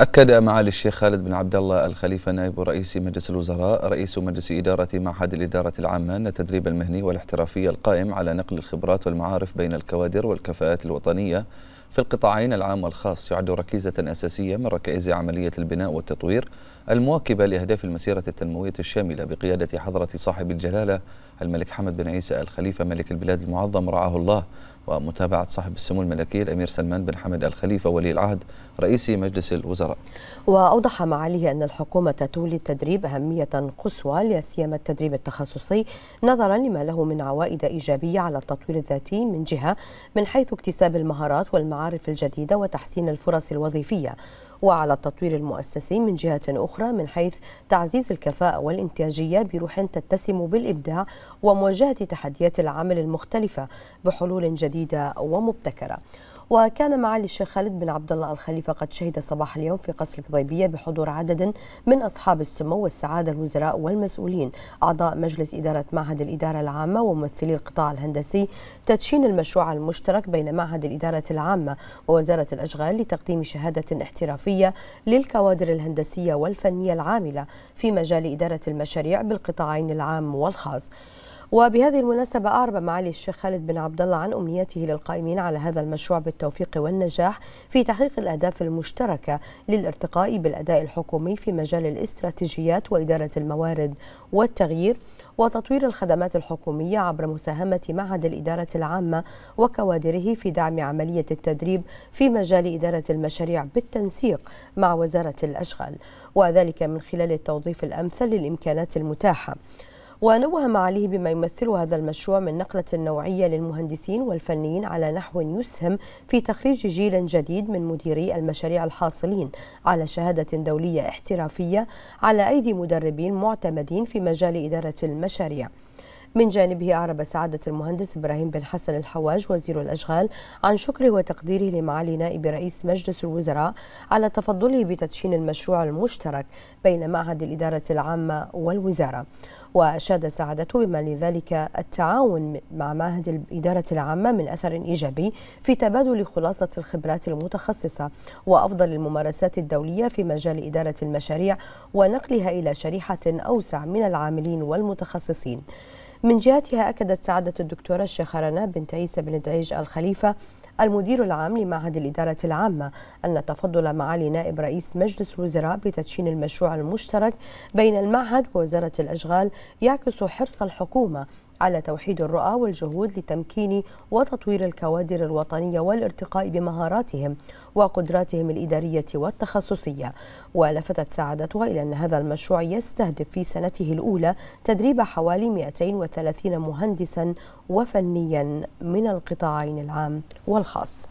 أكد معالي الشيخ خالد بن عبد الله الخليفة نائب رئيس مجلس الوزراء رئيس مجلس إدارة معهد الإدارة العامة أن التدريب المهني والاحترافي القائم على نقل الخبرات والمعارف بين الكوادر والكفاءات الوطنية في القطاعين العام والخاص يعد ركيزة أساسية من ركائز عملية البناء والتطوير المواكبة لأهداف المسيرة التنموية الشاملة بقيادة حضرة صاحب الجلالة الملك حمد بن عيسى الخليفة ملك البلاد المعظم رعاه الله ومتابعة صاحب السمو الملكي الأمير سلمان بن حمد الخليفة ولي العهد رئيس مجلس الوزراء وأوضح معاليه أن الحكومة تولي التدريب أهمية قصوى لسيما التدريب التخصصي نظرا لما له من عوائد إيجابية على التطوير الذاتي من جهة من حيث اكتساب المهارات والمع المعارف الجديدة وتحسين الفرص الوظيفية وعلى التطوير المؤسسي من جهة أخرى من حيث تعزيز الكفاءة والإنتاجية بروح تتسم بالإبداع ومواجهة تحديات العمل المختلفة بحلول جديدة ومبتكرة وكان معالي الشيخ خالد بن عبد الله الخليفة قد شهد صباح اليوم في قصر القضيبية بحضور عدد من أصحاب السمو والسعادة الوزراء والمسؤولين أعضاء مجلس إدارة معهد الإدارة العامة وممثلي القطاع الهندسي تدشين المشروع المشترك بين معهد الإدارة العامة ووزارة الأشغال لتقديم شهادة احترافية للكوادر الهندسية والفنية العاملة في مجال إدارة المشاريع بالقطاعين العام والخاص وبهذه المناسبة أعرب معالي الشيخ خالد بن عبد الله عن أمنيته للقائمين على هذا المشروع بالتوفيق والنجاح في تحقيق الأهداف المشتركة للارتقاء بالأداء الحكومي في مجال الاستراتيجيات وإدارة الموارد والتغيير وتطوير الخدمات الحكومية عبر مساهمة معهد الإدارة العامة وكوادره في دعم عملية التدريب في مجال إدارة المشاريع بالتنسيق مع وزارة الأشغال وذلك من خلال التوظيف الأمثل للإمكانات المتاحة ونوه معاليه بما يمثله هذا المشروع من نقلة نوعية للمهندسين والفنيين على نحو يسهم في تخريج جيل جديد من مديري المشاريع الحاصلين على شهادة دولية احترافية على أيدي مدربين معتمدين في مجال إدارة المشاريع من جانبه أعرب سعادة المهندس إبراهيم بن حسن الحواج وزير الأشغال عن شكره وتقديره لمعالي نائب رئيس مجلس الوزراء على تفضله بتدشين المشروع المشترك بين معهد الإدارة العامة والوزارة وأشاد سعادته بما لذلك التعاون مع معهد الإدارة العامة من أثر إيجابي في تبادل خلاصة الخبرات المتخصصة وأفضل الممارسات الدولية في مجال إدارة المشاريع ونقلها إلى شريحة أوسع من العاملين والمتخصصين من جهتها أكدت سعادة الدكتورة الشيخة رنا بنت عيسى بن دعيج الخليفة المدير العام لمعهد الإدارة العامة أن تفضل معالي نائب رئيس مجلس الوزراء بتدشين المشروع المشترك بين المعهد ووزارة الأشغال يعكس حرص الحكومة على توحيد الرؤى والجهود لتمكين وتطوير الكوادر الوطنية والارتقاء بمهاراتهم وقدراتهم الإدارية والتخصصية ولفتت سعادتها إلى أن هذا المشروع يستهدف في سنته الأولى تدريب حوالي 230 مهندسا وفنيا من القطاعين العام والخاص